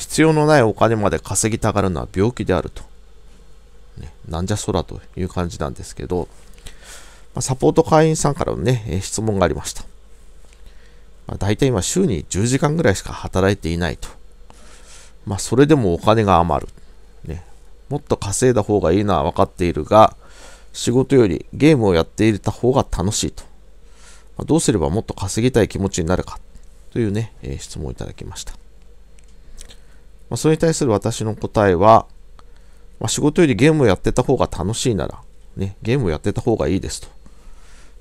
必要のないお金まで稼ぎたがるのは病気であると。ね、なんじゃそらという感じなんですけど、まサポート会員さんからのね、質問がありました。まあ、大体今週に10時間ぐらいしか働いていないと。まあ、それでもお金が余る。ね、もっと稼いだ方がいいのは分かっているが、仕事よりゲームをやっていた方が楽しいと。まあ、どうすればもっと稼ぎたい気持ちになるかというね、えー、質問をいただきました。まあ、それに対する私の答えは、まあ、仕事よりゲームをやってた方が楽しいなら、ね、ゲームをやってた方がいいですと。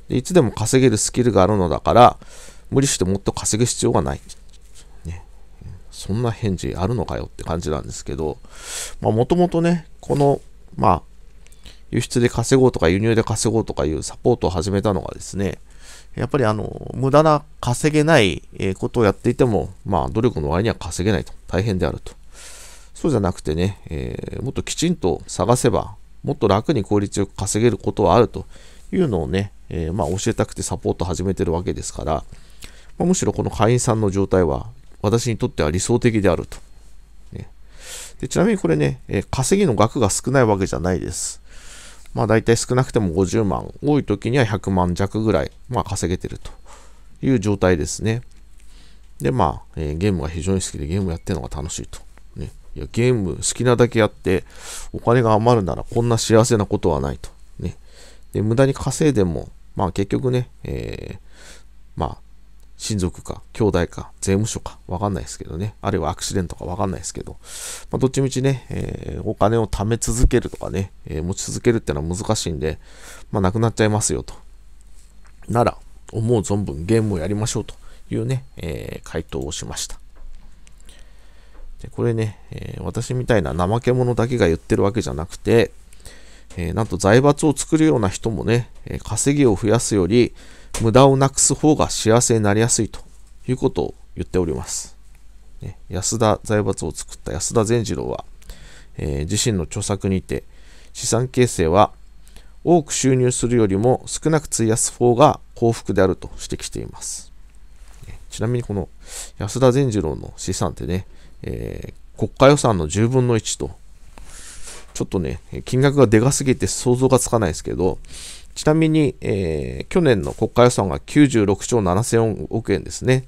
でいつでも稼げるスキルがあるのだから、無理してもっと稼ぐ必要がない。ね、そんな返事あるのかよって感じなんですけど、もともとね、この、まあ、輸出で稼ごうとか輸入で稼ごうとかいうサポートを始めたのがですね、やっぱりあの、無駄な稼げないことをやっていても、まあ、努力の割には稼げないと、大変であると。そうじゃなくてね、えー、もっときちんと探せば、もっと楽に効率よく稼げることはあるというのをね、えー、まあ、教えたくてサポート始めてるわけですから、まあ、むしろこの会員さんの状態は私にとっては理想的であると。ね、でちなみにこれね、えー、稼ぎの額が少ないわけじゃないです。まあ大体少なくても50万、多い時には100万弱ぐらい、まあ、稼げてるという状態ですね。で、まあ、えー、ゲームが非常に好きでゲームやってるのが楽しいと。や、ゲーム好きなだけやって、お金が余るならこんな幸せなことはないと。ね。で、無駄に稼いでも、まあ結局ね、えー、まあ、親族か、兄弟か、税務署か、わかんないですけどね。あるいはアクシデントかわかんないですけど、まあ、どっちみちね、えー、お金を貯め続けるとかね、えー、持ち続けるってのは難しいんで、まあ、なくなっちゃいますよと。なら、思う存分ゲームをやりましょうというね、えー、回答をしました。でこれね、えー、私みたいな怠け者だけが言ってるわけじゃなくて、えー、なんと財閥を作るような人もね、え稼ぎを増やすより無駄をなくす方が幸せになりやすいということを言っております。ね、安田財閥を作った安田善次郎は、えー、自身の著作にて資産形成は多く収入するよりも少なく費やす方が幸福であると指摘しています。ちなみにこの安田善次郎の資産ってね、えー、国家予算の10分の1と、ちょっとね、金額がでかすぎて想像がつかないですけど、ちなみに、えー、去年の国家予算が96兆7000億円ですね。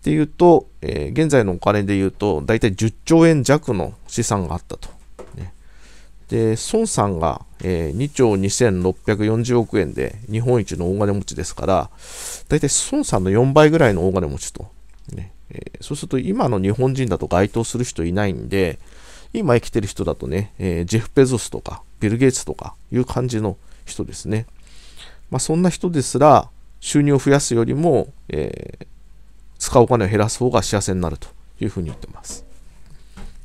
っていうと、えー、現在のお金で言うと、大体10兆円弱の資産があったと。ね、で、孫さんが、えー、2兆2640億円で日本一の大金持ちですから、大体孫さんの4倍ぐらいの大金持ちとえー、そうすると今の日本人だと該当する人いないんで、今生きてる人だとね、えー、ジェフ・ペゾスとかビル・ゲイツとかいう感じの人ですね。まあ、そんな人ですら収入を増やすよりも、えー、使うお金を減らす方が幸せになるというふうに言ってます。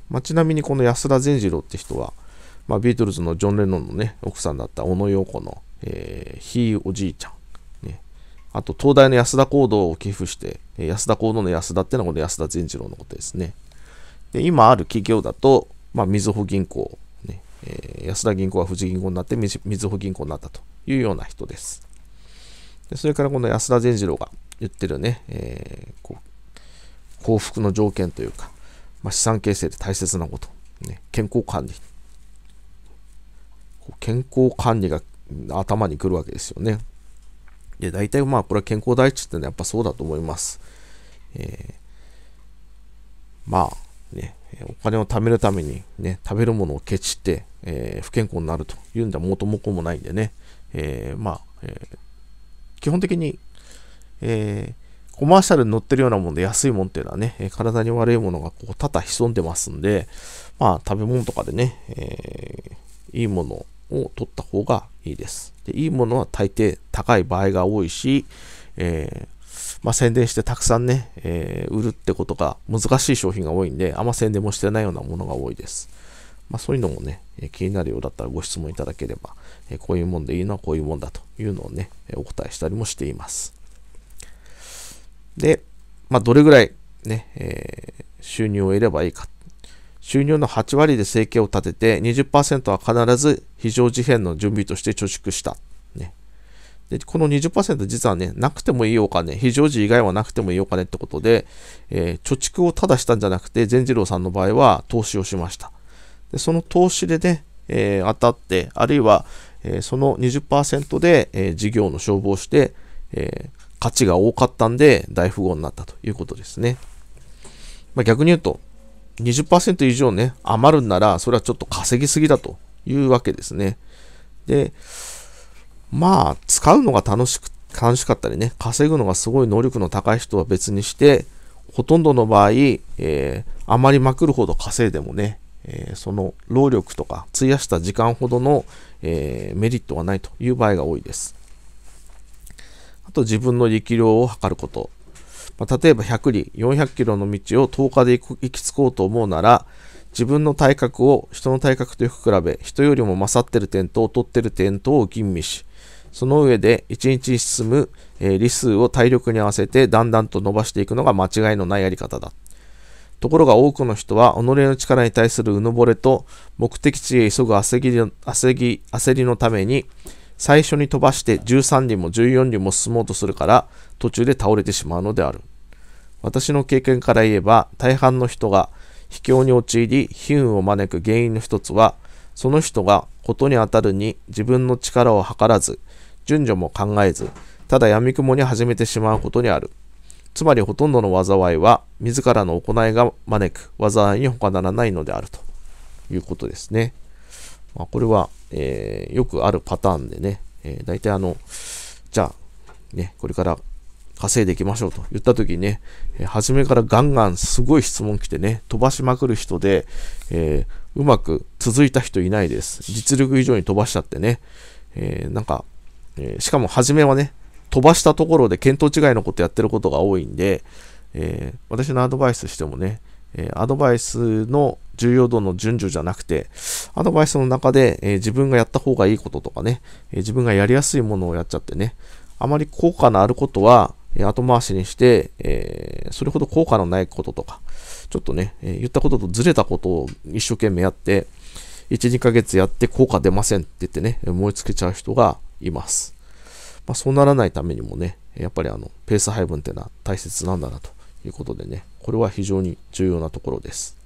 まあ、ちなみにこの安田善次郎って人は、まあ、ビートルズのジョン・レノンのね、奥さんだった小野洋子の、えー、ひいおじいちゃんあと、東大の安田講堂を寄付して、安田講堂の安田ってのはこの安田善次郎のことですね。で、今ある企業だと、まあ、みずほ銀行、ね、えー、安田銀行は富士銀行になってみずほ銀行になったというような人です。でそれからこの安田善次郎が言ってるね、えー、こう幸福の条件というか、まあ、資産形成で大切なこと、ね、健康管理。健康管理が頭にくるわけですよね。で、大体まあこれは健康第一っていうのはやっぱそうだと思います。えー、まあね、お金を貯めるためにね、食べるものをケチって、えー、不健康になるというんでは元も子もないんでね、えー、まあ、えー、基本的に、えコマーシャルに載ってるようなもんで安いもんっていうのはね、体に悪いものがこう多々潜んでますんで、まあ食べ物とかでね、えいいものをを取った方がいいです。でいいものは大抵高い場合が多いし、えー、まあ、宣伝してたくさんね、えー、売るってことが難しい商品が多いんで、あんま宣伝もしてないようなものが多いです。まあ、そういうのもね、え気になるようだったらご質問いただければ、えこういうもんでいいのはこういうもんだというのをね、えお答えしたりもしています。で、まあ、どれぐらいね、えー、収入を得ればいいか収入の8割で生計を立てて20%は必ず非常事変の準備として貯蓄した。ね、でこの20%実はね、なくてもいいお金、非常時以外はなくてもいいお金ってことで、えー、貯蓄をただしたんじゃなくて、善次郎さんの場合は投資をしました。でその投資でね、えー、当たって、あるいは、えー、その20%で、えー、事業の消防して、え価値が多かったんで大富豪になったということですね。まあ、逆に言うと、20%以上ね、余るんなら、それはちょっと稼ぎすぎだというわけですね。で、まあ、使うのが楽しく、楽しかったりね、稼ぐのがすごい能力の高い人は別にして、ほとんどの場合、えー、余りまくるほど稼いでもね、えー、その労力とか費やした時間ほどの、えー、メリットはないという場合が多いです。あと自分の力量を測ることまあ、例えば100里400キロの道を10日で行き着こうと思うなら自分の体格を人の体格とよく比べ人よりも勝ってる点と劣ってる点とを吟味しその上で1日に進む、えー、数を体力に合わせてだんだんと伸ばしていくのが間違いのないやり方だ。ところが多くの人は己の力に対するうぬぼれと目的地へ急ぐ焦り焦りのために最初に飛ばして13輪も14輪も進もうとするから途中で倒れてしまうのである。私の経験から言えば大半の人が秘境に陥り悲運を招く原因の一つはその人が事に当たるに自分の力を図らず順序も考えずただ闇雲に始めてしまうことにある。つまりほとんどの災いは自らの行いが招く災いに他ならないのであるということですね。まあ、これは、えー、よくあるパターンでね、えー、大体あの、じゃあ、ね、これから稼いでいきましょうと言った時にね、えー、初めからガンガンすごい質問来てね、飛ばしまくる人で、えー、うまく続いた人いないです。実力以上に飛ばしちゃってね、えー、なんか、えー、しかも初めはね、飛ばしたところで見当違いのことやってることが多いんで、えー、私のアドバイスしてもね、えアドバイスの重要度の順序じゃなくて、アドバイスの中で、え自分がやった方がいいこととかね、え自分がやりやすいものをやっちゃってね、あまり効果のあることは、え後回しにして、えそれほど効果のないこととか、ちょっとね、え言ったこととずれたことを一生懸命やって、1、2ヶ月やって効果出ませんって言ってね、思いつけちゃう人がいます。まあ、そうならないためにもね、やっぱりあの、ペース配分っていうのは大切なんだなと。いうことでね、これは非常に重要なところです。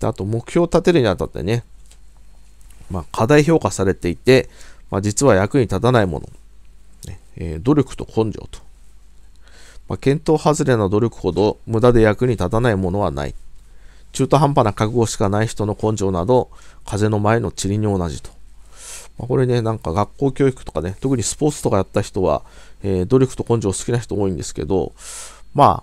であと、目標を立てるにあたってね、まあ、過大評価されていて、まあ、実は役に立たないもの、ねえー、努力と根性と、まあ、検討外れの努力ほど無駄で役に立たないものはない。中途半端な覚悟しかない人の根性など、風の前の塵に同じと。まあ、これね、なんか学校教育とかね、特にスポーツとかやった人は、えー、努力と根性好きな人多いんですけど、まあ、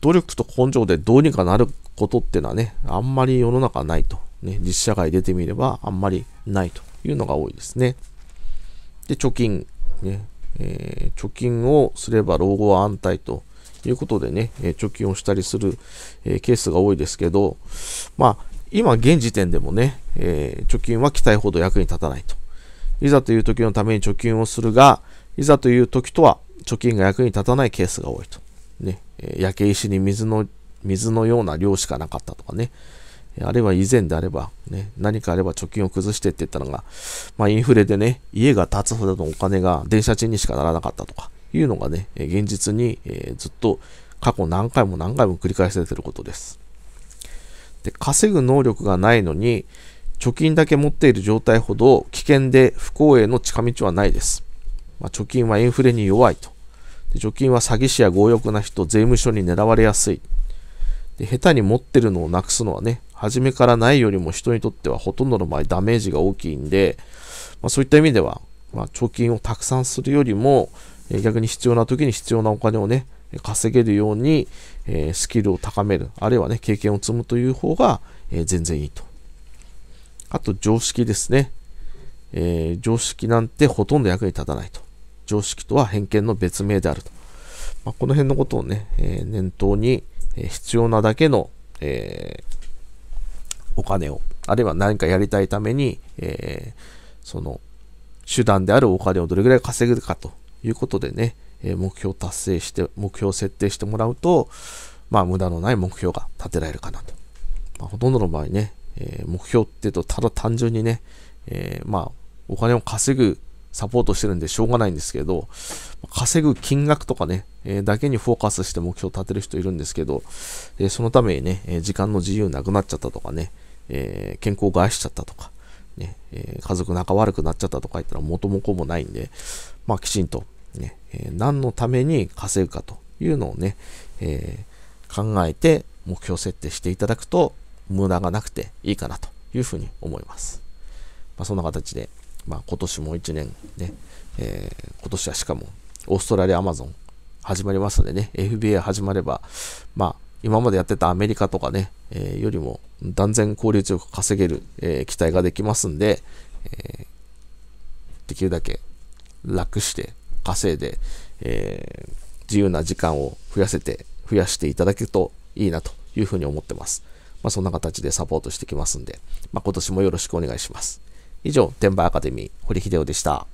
努力と根性でどうにかなることっていうのはね、あんまり世の中ないと。ね、実社会出てみればあんまりないというのが多いですね。で、貯金。ね、えー、貯金をすれば老後は安泰ということでね、えー、貯金をしたりする、えー、ケースが多いですけど、まあ、今現時点でもね、え貯金は期待ほど役に立たないと。いざという時のために貯金をするが、いざという時とは貯金が役に立たないケースが多いと。え焼け石に水の、水のような量しかなかったとかね、あるいは以前であれば、ね、何かあれば貯金を崩してって言ったのが、まあ、インフレでね、家が建つほどのお金が電車賃にしかならなかったとか、いうのがね、現実に、えずっと過去何回も何回も繰り返されてることです。で、稼ぐ能力がないのに、貯金だけ持っている状態ほど危険で不幸への近道はないです。まあ、貯金はインフレに弱いと。で貯金は詐欺師や強欲な人、税務署に狙われやすい。で下手に持ってるのをなくすのはね、初めからないよりも人にとってはほとんどの場合ダメージが大きいんで、まあ、そういった意味では、まあ、貯金をたくさんするよりも、え逆に必要な時に必要なお金をね、稼げるように、えー、スキルを高める、あるいはね、経験を積むという方が、えー、全然いいと。あと、常識ですね、えー、常識なんてほとんど役に立たないと。常識とは偏見の別名であると。まあ、この辺のことをね、えー、念頭に、えー、必要なだけの、えー、お金を、あるいは何かやりたいために、えその手段であるお金をどれぐらい稼ぐかということでね、え目標達成して、目標設定してもらうと、まあ無駄のない目標が立てられるかなと。まあ、ほとんどの場合ね、え目標って言うとただ単純にね、えまあお金を稼ぐサポートしてるんでしょうがないんですけど、稼ぐ金額とかね、えー、だけにフォーカスして目標を立てる人いるんですけど、えー、そのためにね、え時間の自由なくなっちゃったとかね、え健康を害しちゃったとか、ね、え家族仲悪くなっちゃったとか言ったら元も子もないんで、まあきちんとね、え何のために稼ぐかというのをね、え考えて目標設定していただくと無駄がなくていいかなというふうに思います。まあ、そんな形でまあ、今年も1年ね、えー、今年はしかもオーストラリアアマゾン始まりますのでね、FBA 始まれば、まあ、今までやってたアメリカとかね、えー、よりも断然効率よく稼げる、えー、期待ができますんで、えできるだけ楽して稼いで、え自由な時間を増やせて、増やしていただけるといいなというふうに思ってます。まあ、そんな形でサポートしてきますんで、まあ、今年もよろしくお願いします。以上、天馬アカデミー、堀秀夫でした。